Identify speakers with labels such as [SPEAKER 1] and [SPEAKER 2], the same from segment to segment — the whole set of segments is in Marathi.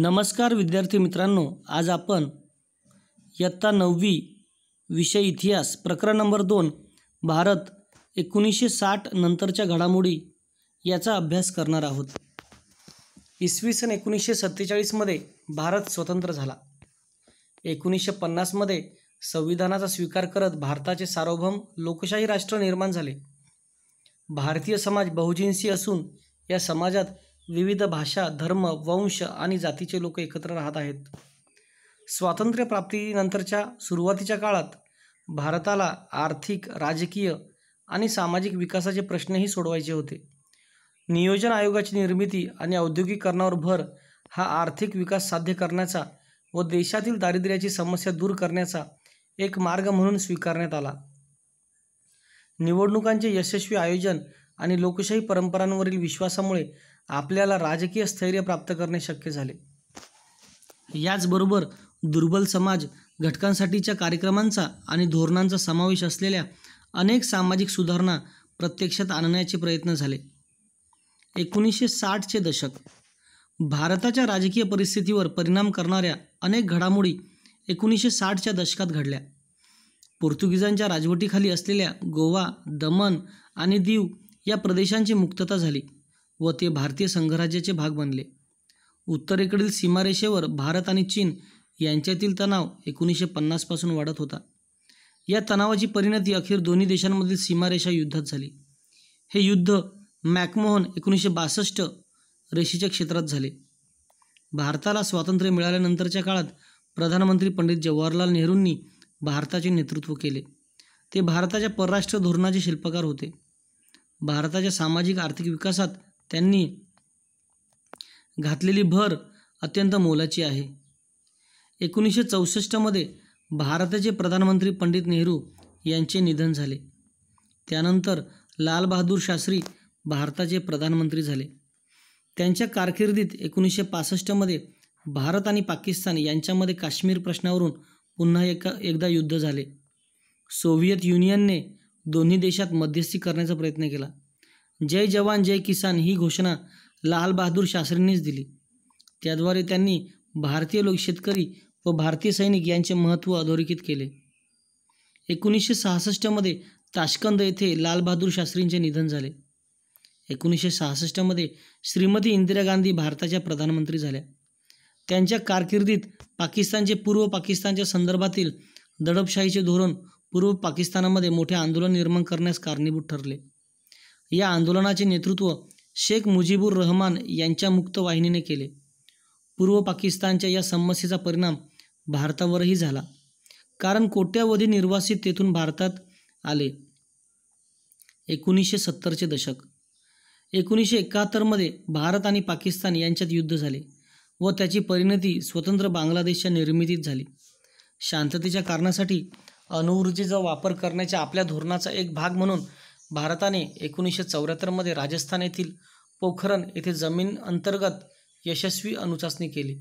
[SPEAKER 1] नमस्कार विद्यार्थी मित्रांनो आज आपण इयत्ता नववी विषय इतिहास प्रकरण नंबर दोन भारत एकोणीसशे साठ नंतरच्या घडामोडी याचा अभ्यास करणार आहोत इसवी सन एकोणीसशे सत्तेचाळीसमध्ये भारत स्वतंत्र झाला एकोणीसशे पन्नासमध्ये संविधानाचा स्वीकार करत भारताचे सार्वभौम लोकशाही राष्ट्र निर्माण झाले भारतीय समाज बहुजिन्सी असून या समाजात विविध भाषा धर्म वंश आणि जातीचे लोक एकत्र राहत आहेत स्वातंत्र्यप्राप्तीनंतरच्या सुरुवातीच्या काळात भारताला आर्थिक राजकीय आणि सामाजिक विकासाचे प्रश्नही सोडवायचे होते नियोजन आयोगाची निर्मिती आणि औद्योगिकरणावर भर हा आर्थिक विकास साध्य करण्याचा व देशातील दारिद्र्याची समस्या दूर करण्याचा एक मार्ग म्हणून स्वीकारण्यात आला निवडणुकांचे यशस्वी आयोजन आणि लोकशाही परंपरांवरील विश्वासामुळे आपल्याला राजकीय स्थैर्य प्राप्त करणे शक्य झाले याचबरोबर दुर्बल समाज घटकांसाठीच्या कार्यक्रमांचा आणि धोरणांचा समावेश असलेल्या अनेक सामाजिक सुधारणा प्रत्यक्षात आणण्याचे प्रयत्न झाले एकोणीसशे साठचे दशक भारताच्या राजकीय परिस्थितीवर परिणाम करणाऱ्या अनेक घडामोडी एकोणीसशे साठच्या दशकात घडल्या पोर्तुगीजांच्या राजवटीखाली असलेल्या गोवा दमन आणि दीव या प्रदेशांची मुक्तता झाली व ते भारतीय संघराज्याचे भाग बनले उत्तरेकडील सीमारेषेवर भारत आणि चीन यांच्यातील तणाव एकोणीसशे पन्नासपासून वाढत होता या तणावाची परिणती अखेर दोन्ही देशांमधील सीमारेषा युद्धात झाली हे युद्ध मॅकमोहन एकोणीसशे बासष्ट रेषेच्या क्षेत्रात झाले भारताला स्वातंत्र्य मिळाल्यानंतरच्या काळात प्रधानमंत्री पंडित जवाहरलाल नेहरूंनी भारताचे नेतृत्व केले ते भारताच्या परराष्ट्र धोरणाचे शिल्पकार होते भारताच्या सामाजिक आर्थिक विकासात त्यांनी घातलेली भर अत्यंत मोलाची आहे एकोणीसशे चौसष्टमध्ये भारताचे प्रधानमंत्री पंडित नेहरू यांचे निधन झाले त्यानंतर लालबहादूर शास्त्री भारताचे प्रधानमंत्री झाले त्यांच्या कारकिर्दीत एकोणीसशे पासष्टमध्ये भारत आणि पाकिस्तान यांच्यामध्ये काश्मीर प्रश्नावरून पुन्हा एका एकदा युद्ध झाले सोव्हियत युनियनने दोन्ही देशात मध्यस्थी करण्याचा प्रयत्न केला जय जवान जय किसान ही घोषणा लालबहादूर शास्त्रींनीच दिली त्याद्वारे त्यांनी भारतीय लोक शेतकरी व भारतीय सैनिक यांचे महत्त्व अधोरेखित केले एकोणीसशे सहासष्टमध्ये ताशकंद येथे लालबहादूर शास्त्रींचे निधन झाले एकोणीसशे सहासष्टमध्ये श्रीमती इंदिरा गांधी भारताच्या प्रधानमंत्री झाल्या त्यांच्या कारकिर्दीत पाकिस्तानचे पूर्व पाकिस्तानच्या संदर्भातील दडपशाहीचे धोरण पूर्व पाकिस्तानामध्ये मोठे आंदोलन निर्माण करण्यास कारणीभूत ठरले या आंदोलनाचे नेतृत्व शेख मुजीबुर रहमान यांच्या मुक्त वाहिनीने केले पूर्व पाकिस्तानच्या या समस्येचा परिणाम भारतावरही झाला कारण कोट्यावधी निर्वासित तेथून भारतात आले एकोणीसशे सत्तरचे दशक एकोणीसशे एकाहत्तरमध्ये भारत आणि पाकिस्तान यांच्यात युद्ध झाले व त्याची परिणती स्वतंत्र बांगलादेशच्या निर्मितीत झाली शांततेच्या कारणासाठी अणुऊर्जेचा वापर करण्याच्या आपल्या धोरणाचा एक भाग म्हणून भारताने एकोणीसशे चौऱ्याहत्तरमध्ये राजस्थान येथील पोखरण येथे जमीन अंतर्गत यशस्वी अणुचाचणी केली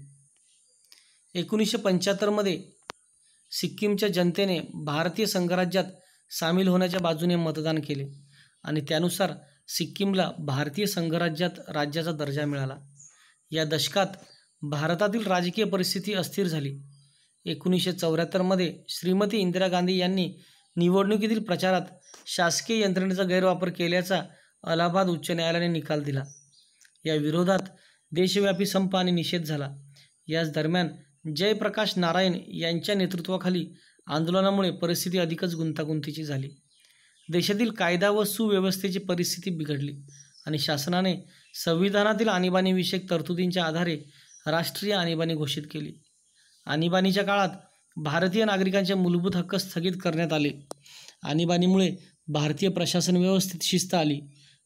[SPEAKER 1] एकोणीसशे पंच्याहत्तरमध्ये सिक्कीमच्या जनतेने भारतीय संघराज्यात सामील होण्याच्या बाजूने मतदान केले आणि त्यानुसार सिक्कीमला भारतीय संघराज्यात राज्याचा दर्जा मिळाला या दशकात भारतातील राजकीय परिस्थिती अस्थिर झाली एकोणीसशे चौऱ्याहत्तरमध्ये श्रीमती इंदिरा गांधी यांनी निवडणुकीतील प्रचारात शासकीय यंत्रणेचा गैरवापर केल्याचा अलाहाबाद उच्च न्यायालयाने निकाल दिला या विरोधात देशव्यापी संप आणि निषेध झाला याच दरम्यान जयप्रकाश नारायण यांच्या नेतृत्वाखाली आंदोलनामुळे परिस्थिती अधिकच गुंतागुंतीची झाली देशातील कायदा व सुव्यवस्थेची परिस्थिती बिघडली आणि शासनाने संविधानातील आणीबाणीविषयक तरतुदींच्या आधारे राष्ट्रीय आणीबाणी घोषित केली आणीबाणीच्या काळात भारतीय नागरिकांचे मूलभूत हक्क स्थगित करण्यात आले आणीबाणीमुळे भारतीय प्रशासन व्यवस्थेत शिस्त आली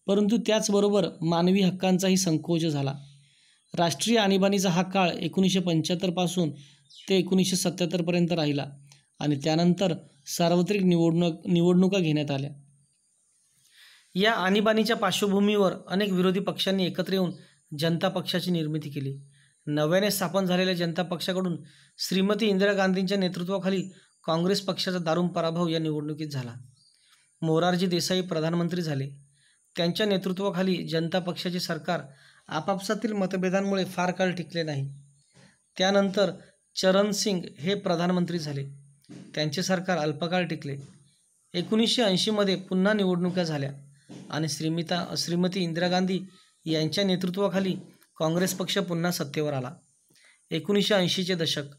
[SPEAKER 1] परंतु त्याचबरोबर मानवी हक्कांचाही संकोच झाला राष्ट्रीय आणीबाणीचा हा काळ एकोणीसशे पंच्याहत्तरपासून ते एकोणीसशे सत्त्याहत्तरपर्यंत राहिला आणि त्यानंतर सार्वत्रिक निवडणूक निवडणुका घेण्यात आल्या या आणीबाणीच्या पार्श्वभूमीवर अनेक विरोधी पक्षांनी एकत्र येऊन जनता पक्षाची निर्मिती केली नव्याने स्थापन झालेल्या जनता पक्षाकडून श्रीमती इंदिरा गांधींच्या नेतृत्वाखाली काँग्रेस पक्षाचा दारुण पराभव या निवडणुकीत झाला मोरारजी देसाई प्रधानमंत्री झाले त्यांच्या नेतृत्वाखाली जनता पक्षाचे सरकार आपापसातील मतभेदांमुळे फार काळ टिकले नाही त्यानंतर चरण सिंग हे प्रधानमंत्री झाले त्यांचे सरकार अल्पकाळ टिकले एकोणीसशे ऐंशीमध्ये पुन्हा निवडणुका झाल्या आणि श्रीमिता श्रीमती इंदिरा गांधी यांच्या नेतृत्वाखाली काँग्रेस पक्ष पुन्हा सत्तेवर आला एकोणीसशे ऐंशीचे दशक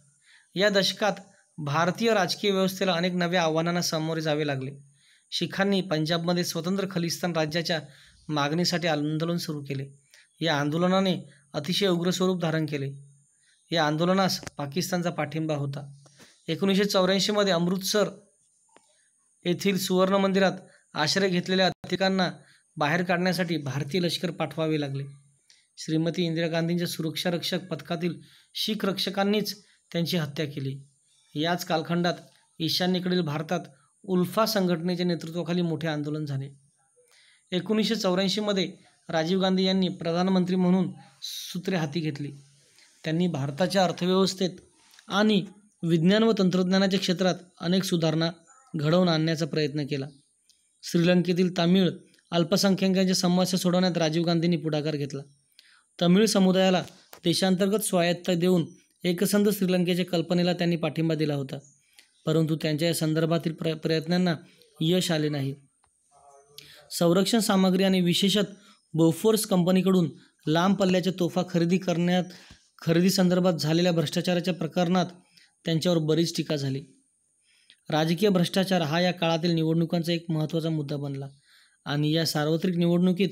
[SPEAKER 1] या दशकात भारतीय राजकीय व्यवस्थेला अनेक नव्या आव्हानांना सामोरे जावे लागले शिखांनी पंजाबमध्ये स्वतंत्र खलिस्तान राज्याच्या मागणीसाठी आंदोलन सुरू केले या आंदोलनाने अतिशय उग्र स्वरूप धारण केले या आंदोलनास पाकिस्तानचा पाठिंबा होता एकोणीसशे चौऱ्याऐंशीमध्ये अमृतसर येथील सुवर्ण मंदिरात आश्रय घेतलेल्या अतिकांना बाहेर काढण्यासाठी भारतीय लष्कर पाठवावे लागले श्रीमती इंदिरा गांधींच्या सुरक्षा रक्षक पथकातील शीख रक्षकांनीच त्यांची हत्या केली याच कालखंडात ईशान्येकडील भारतात उल्फा संघटनेच्या नेतृत्वाखाली मोठे आंदोलन झाले एकोणीसशे चौऱ्याऐंशीमध्ये राजीव गांधी यांनी प्रधानमंत्री म्हणून सूत्रे हाती घेतली त्यांनी भारताच्या अर्थव्यवस्थेत आणि विज्ञान व तंत्रज्ञानाच्या क्षेत्रात अनेक सुधारणा घडवून आणण्याचा प्रयत्न केला श्रीलंकेतील तामिळ अल्पसंख्याकांच्या समस्या सोडवण्यात राजीव गांधींनी पुढाकार घेतला तमिळ समुदायाला देशांतर्गत स्वायत्त देऊन एकसंध श्रीलंकेच्या कल्पनेला त्यांनी पाठिंबा दिला होता परंतु त्यांच्या या संदर्भातील प्र प्रयत्नांना यश आले नाही संरक्षण सामग्री आणि विशेषत बोफोर्स कंपनीकडून लांब पल्ल्याच्या तोफा खरेदी करण्यात खरेदी संदर्भात झालेल्या भ्रष्टाचाराच्या प्रकरणात त्यांच्यावर बरीच टीका झाली राजकीय भ्रष्टाचार हा या काळातील निवडणुकांचा एक महत्त्वाचा मुद्दा बनला आणि या सार्वत्रिक निवडणुकीत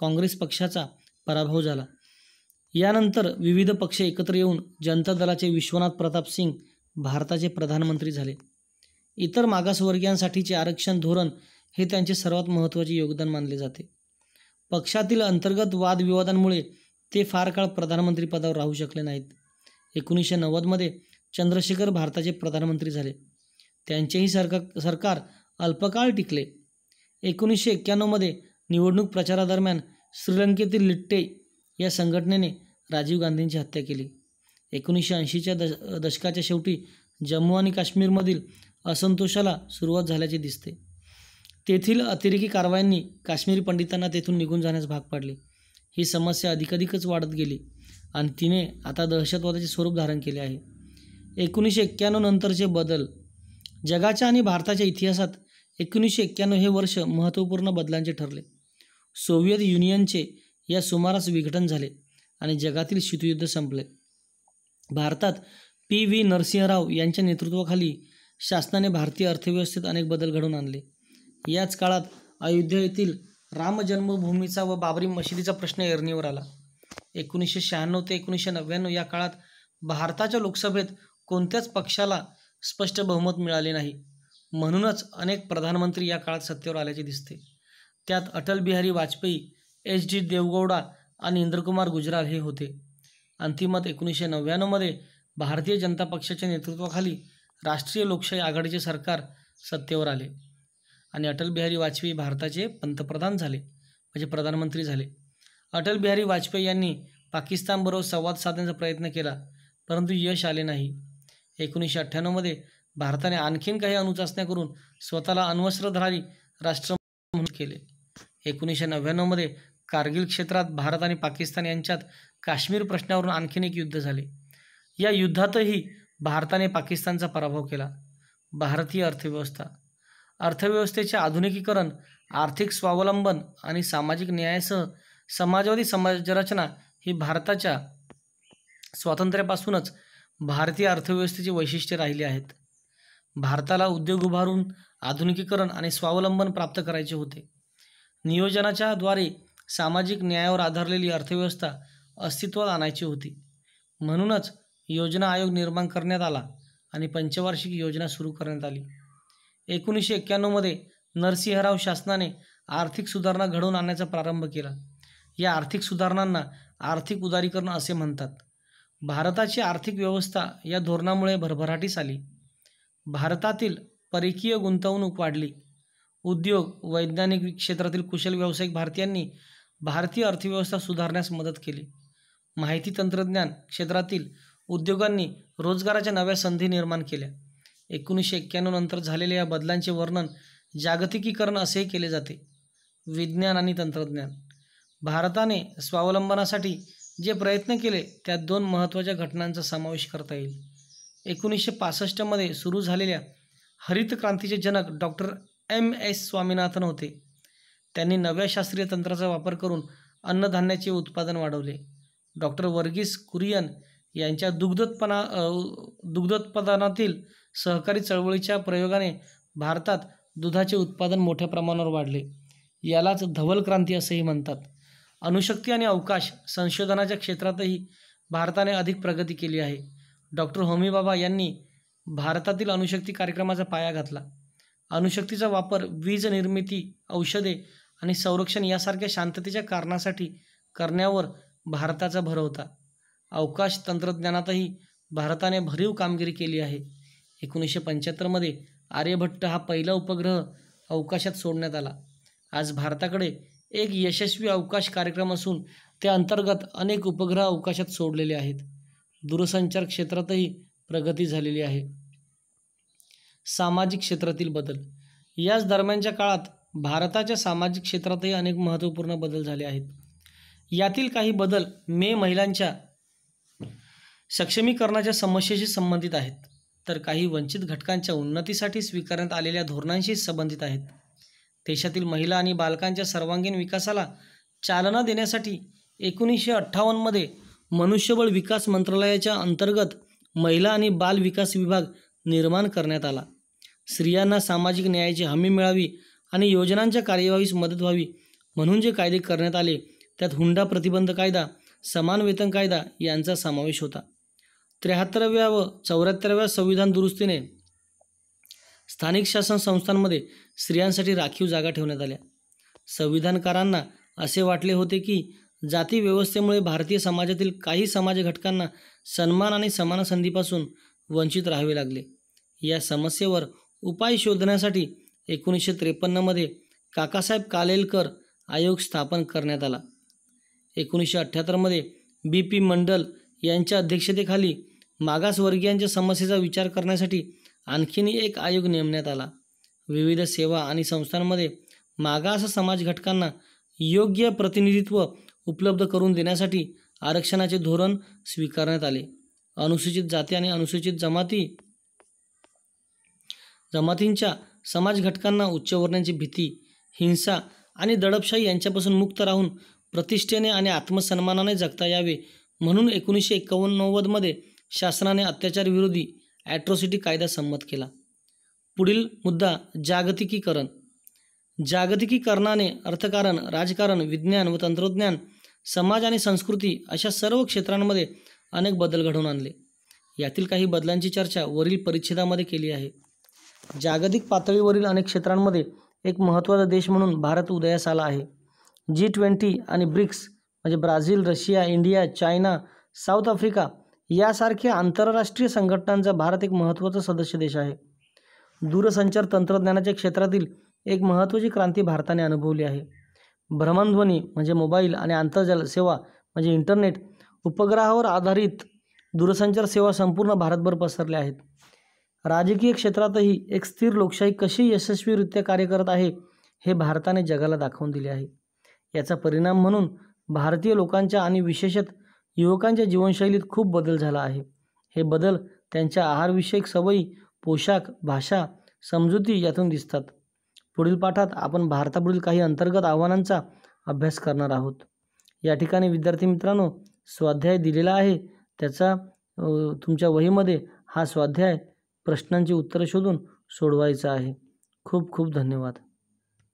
[SPEAKER 1] काँग्रेस पक्षाचा पराभव झाला यानंतर विविध पक्ष एकत्र येऊन जनता दलाचे विश्वनाथ प्रताप सिंग भारताचे प्रधानमंत्री झाले इतर मागासवर्गीयांसाठीचे आरक्षण धोरण हे त्यांचे सर्वात महत्त्वाचे योगदान मानले जाते पक्षातील अंतर्गत वादविवादांमुळे ते फार काळ प्रधानमंत्री पदावर राहू शकले नाहीत एकोणीसशे नव्वदमध्ये चंद्रशेखर भारताचे प्रधानमंत्री झाले त्यांचेही सरकार सरकार अल्पकाळ टिकले एकोणीसशे एक्क्याण्णवमध्ये निवडणूक प्रचारादरम्यान श्रीलंकेतील लिट्टे या संघटनेने राजीव गांधींची हत्या केली एकोणीसशे ऐंशीच्या दश दशकाच्या शेवटी जम्मू आणि काश्मीरमधील असंतोषाला सुरुवात झाल्याचे दिसते तेथील अतिरेकी कारवायांनी काश्मीरी पंडितांना तेथून निघून जाण्यास भाग पाडले ही समस्या अधिकाधिकच वाढत गेली आणि तिने आता दहशतवादाचे स्वरूप धारण केले आहे एकोणीसशे एक्क्याण्णव नंतरचे बदल जगाच्या आणि भारताच्या इतिहासात एकोणीसशे एक्क्याण्णव हे वर्ष महत्त्वपूर्ण बदलांचे ठरले सोव्हिएत युनियनचे या सुमारास विघटन झाले आणि जगातील शीतयुद्ध संपले भारतात पी व्ही नरसिंहराव यांच्या नेतृत्वाखाली शासनाने भारतीय अर्थव्यवस्थेत अनेक बदल घडवून आणले याच काळात अयोध्या येथील रामजन्मभूमीचा व बाबरी मशिदीचा प्रश्न एरणीवर आला एकोणीसशे शहाण्णव ते एकोणीसशे नव्याण्णव या काळात भारताच्या लोकसभेत कोणत्याच पक्षाला स्पष्ट बहुमत मिळाले नाही म्हणूनच अनेक प्रधानमंत्री या काळात सत्तेवर आल्याचे दिसते त्यात अटल बिहारी वाजपेयी एच डी देवगौडा आणि इंद्रकुमार गुजराल हे होते अंतिमत एकोणीसशे नव्याण्णवमध्ये भारतीय जनता पक्षाच्या नेतृत्वाखाली राष्ट्रीय लोकशाही आघाडीचे सरकार सत्तेवर आले आणि अटल बिहारी वाजपेयी भारताचे पंतप्रधान झाले म्हणजे प्रधानमंत्री झाले अटल बिहारी वाजपेयी यांनी पाकिस्तानबरोबर संवाद साधण्याचा प्रयत्न केला परंतु यश आले नाही एकोणीसशे अठ्ठ्याण्णवमध्ये भारताने आणखीन काही अणुचाचण्या करून स्वतःला अण्वस्त्रधारी राष्ट्र म्हणून केले एकोणीसशे नव्याण्णवमध्ये कारगिल क्षेत्रात भारत आणि पाकिस्तान यांच्यात काश्मीर प्रश्नावरून आणखीन एक युद्ध झाले या युद्धातही भारताने पाकिस्तानचा पराभव केला भारतीय अर्थव्यवस्था अर्थव्यवस्थेचे आधुनिकीकरण आर्थिक स्वावलंबन आणि सामाजिक न्यायासह समाजवादी समाजरचना ही भारताच्या स्वातंत्र्यापासूनच भारतीय अर्थव्यवस्थेची वैशिष्ट्ये राहिली आहेत भारताला उद्योग उभारून आधुनिकीकरण आणि स्वावलंबन प्राप्त करायचे होते नियोजनाच्याद्वारे सामाजिक न्यायावर आधारलेली अर्थव्यवस्था अस्तित्वात आणायची होती म्हणूनच योजना आयोग निर्माण करण्यात आला आणि पंचवार्षिक योजना सुरू करण्यात आली एकोणीसशे एक्क्याण्णवमध्ये नरसिंहराव शासनाने आर्थिक सुधारणा घडवून आणण्याचा प्रारंभ केला या आर्थिक सुधारणांना आर्थिक उदारीकरण असे म्हणतात भारताची आर्थिक व्यवस्था या धोरणामुळे भरभराटीस आली भारतातील परकीय गुंतवणूक वाढली उद्योग वैज्ञानिक क्षेत्रातील कुशल व्यावसायिक भारतीयांनी भारतीय अर्थव्यवस्था सुधारण्यास मदत केली माहिती तंत्रज्ञान क्षेत्रातील उद्योगांनी रोजगाराच्या नव्या संधी निर्माण केल्या एकोणीसशे एक्क्याण्णव नंतर झालेल्या या बदलांचे वर्णन जागतिकीकरण असेही केले जाते विज्ञान आणि तंत्रज्ञान भारताने स्वावलंबनासाठी जे प्रयत्न केले त्यात दोन महत्त्वाच्या घटनांचा समावेश करता येईल एकोणीसशे पासष्टमध्ये सुरू झालेल्या हरित क्रांतीचे जनक डॉक्टर एम एस स्वामीनाथन होते त्यांनी नव्या शास्त्रीय तंत्राचा वापर करून अन्नधान्याचे उत्पादन वाढवले डॉक्टर वर्गीस कुरियन यांच्या दुग्धोत्पना दुग्धोत्पादनातील सहकारी चळवळीच्या प्रयोगाने भारतात दुधाचे उत्पादन मोठ्या प्रमाणावर वाढले यालाच धवल क्रांती असेही म्हणतात अणुशक्ती आणि अवकाश संशोधनाच्या क्षेत्रातही भारताने अधिक प्रगती केली आहे डॉक्टर होमी बाबा यांनी भारतातील अणुशक्ती कार्यक्रमाचा पाया घातला अणुशक्तीचा वापर वीज निर्मिती औषधे आणि संरक्षण यासारख्या शांततेच्या कारणासाठी करण्यावर भारताचा भर होता अवकाश तंत्रज्ञानातही भारताने भरीव कामगिरी केली आहे एकोणीसशे पंच्याहत्तरमध्ये आर्यभट्ट हा पहिला उपग्रह अवकाशात सोडण्यात आला आज भारताकडे एक यशस्वी अवकाश कार्यक्रम असून त्या अंतर्गत अनेक उपग्रह अवकाशात सोडलेले आहेत दूरसंचार क्षेत्रातही प्रगती झालेली आहे सामाजिक क्षेत्रातील बदल याच दरम्यानच्या काळात भारताच्या सामाजिक क्षेत्रातही अनेक महत्त्वपूर्ण बदल झाले आहेत यातील काही बदल मे महिलांच्या सक्षमीकरणाच्या समस्येशी संबंधित आहेत तर काही वंचित घटकांच्या उन्नतीसाठी स्वीकारण्यात आलेल्या धोरणांशी संबंधित आहेत देशातील महिला आणि बालकांच्या सर्वांगीण विकासाला चालना देण्यासाठी एकोणीसशे अठ्ठावन्नमध्ये मनुष्यबळ विकास मंत्रालयाच्या अंतर्गत महिला आणि बाल विकास विभाग निर्माण करण्यात आला स्त्रियांना सामाजिक न्यायाची हमी मिळावी आणि योजनांच्या कार्यवाहीस मदत व्हावी म्हणून जे कायदे करण्यात आले त्यात हुंडा प्रतिबंध कायदा समान वेतन कायदा यांचा समावेश होता त्र्याहत्तराव्या व चौऱ्याहत्तराव्या संविधान दुरुस्तीने स्थानिक शासन संस्थांमध्ये स्त्रियांसाठी राखीव जागा ठेवण्यात आल्या संविधानकारांना असे वाटले होते की जाती व्यवस्थेमुळे भारतीय समाजातील काही समाज घटकांना सन्मान आणि समान संधीपासून वंचित राहावे लागले या समस्येवर उपाय शोधण्यासाठी एकोणीसशे त्रेपन्नमध्ये काकासाहेब कालेलकर आयोग स्थापन करण्यात आला एकोणीसशे अठ्ठ्याहत्तरमध्ये बी पी मंडल यांच्या अध्यक्षतेखाली मागासवर्गीयांच्या समस्येचा विचार करण्यासाठी आणखीन एक आयोग नेमण्यात आला विविध सेवा आणि संस्थांमध्ये मागास समाज घटकांना योग्य प्रतिनिधित्व उपलब्ध करून देण्यासाठी आरक्षणाचे धोरण स्वीकारण्यात आले अनुसूचित जाती आणि अनुसूचित जमाती जमातींच्या समाज घटकांना वर्णांची भीती हिंसा आणि दडपशाही यांच्यापासून मुक्त राहून प्रतिष्ठेने आणि आत्मसन्मानाने जगता यावे म्हणून एकोणीसशे एकोणनव्वदमध्ये शासनाने अत्याचारविरोधी ॲट्रॉसिटी कायदा संमत केला पुढील मुद्दा जागतिकीकरण जागतिकीकरणाने अर्थकारण राजकारण विज्ञान व तंत्रज्ञान समाज आणि संस्कृती अशा सर्व क्षेत्रांमध्ये अनेक बदल घडवून आणले यातील काही बदलांची चर्चा वरील परिच्छेदामध्ये केली आहे जागतिक पातळीवरील अनेक क्षेत्रांमध्ये एक महत्त्वाचा देश म्हणून भारत उदयास आला आहे जी ट्वेंटी आणि ब्रिक्स म्हणजे Brazil Russia India China South Africa यासारख्या आंतरराष्ट्रीय संघटनांचा भारत एक महत्त्वाचा सदस्य देश आहे दूरसंचार तंत्रज्ञानाच्या क्षेत्रातील एक महत्त्वाची क्रांती भारताने अनुभवली आहे भ्रमणध्वनी म्हणजे मोबाईल आणि आंतरजाल सेवा म्हणजे इंटरनेट उपग्रहावर आधारित दूरसंचार सेवा संपूर्ण भारतभर पसरल्या आहेत राजकीय क्षेत्रातही एक स्थिर लोकशाही कशी यशस्वीरित्या कार्य करत आहे हे भारताने जगाला दाखवून दिले आहे याचा परिणाम म्हणून भारतीय लोकांच्या आणि विशेषत युवकांच्या जीवनशैलीत खूप बदल झाला आहे हे बदल त्यांच्या आहारविषयक सवयी पोशाख भाषा समजुती यातून दिसतात पुढील पाठात आपण भारतापुढील काही अंतर्गत आव्हानांचा अभ्यास करणार आहोत या ठिकाणी विद्यार्थी मित्रांनो स्वाध्याय दिलेला आहे त्याचा तुमच्या वहीमध्ये हा स्वाध्याय प्रश्नांची उत्तरं शोधून सोडवायचं आहे खूप खूप धन्यवाद